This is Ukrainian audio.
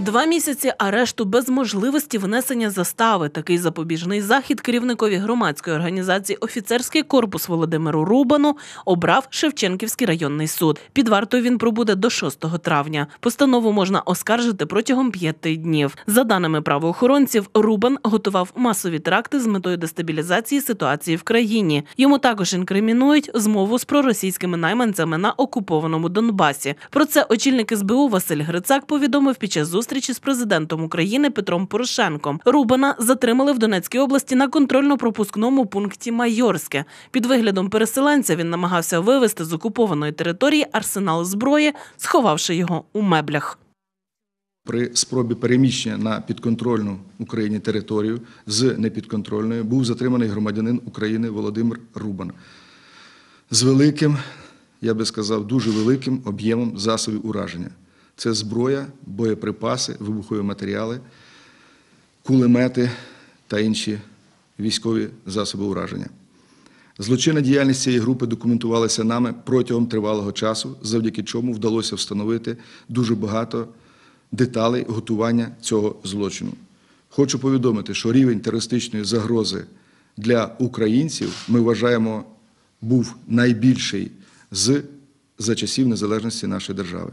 Два місяці арешту без можливості внесення застави. Такий запобіжний захід керівникові громадської організації Офіцерський корпус Володимиру Рубану обрав Шевченківський районний суд. Під вартою він пробуде до 6 травня. Постанову можна оскаржити протягом п'яти днів. За даними правоохоронців, Рубан готував масові теракти з метою дестабілізації ситуації в країні. Йому також інкримінують змову з проросійськими найманцями на окупованому Донбасі. Про це очільник СБУ Василь Грицак повідомив під час зустрічі зустрічі з президентом України Петром Порошенком. Рубана затримали в Донецькій області на контрольно-пропускному пункті Майорське. Під виглядом переселенця він намагався вивезти з окупованої території арсенал зброї, сховавши його у меблях. При спробі переміщення на підконтрольну Україні територію з непідконтрольною був затриманий громадянин України Володимир Рубан з великим, я би сказав, дуже великим об'ємом засобів ураження це зброя, боєприпаси, вибухові матеріали, кулемети та інші військові засоби ураження. Злочинна діяльність цієї групи документувалася нами протягом тривалого часу, завдяки чому вдалося встановити дуже багато деталей готування цього злочину. Хочу повідомити, що рівень терористичної загрози для українців ми вважаємо був найбільший з за часів незалежності нашої держави.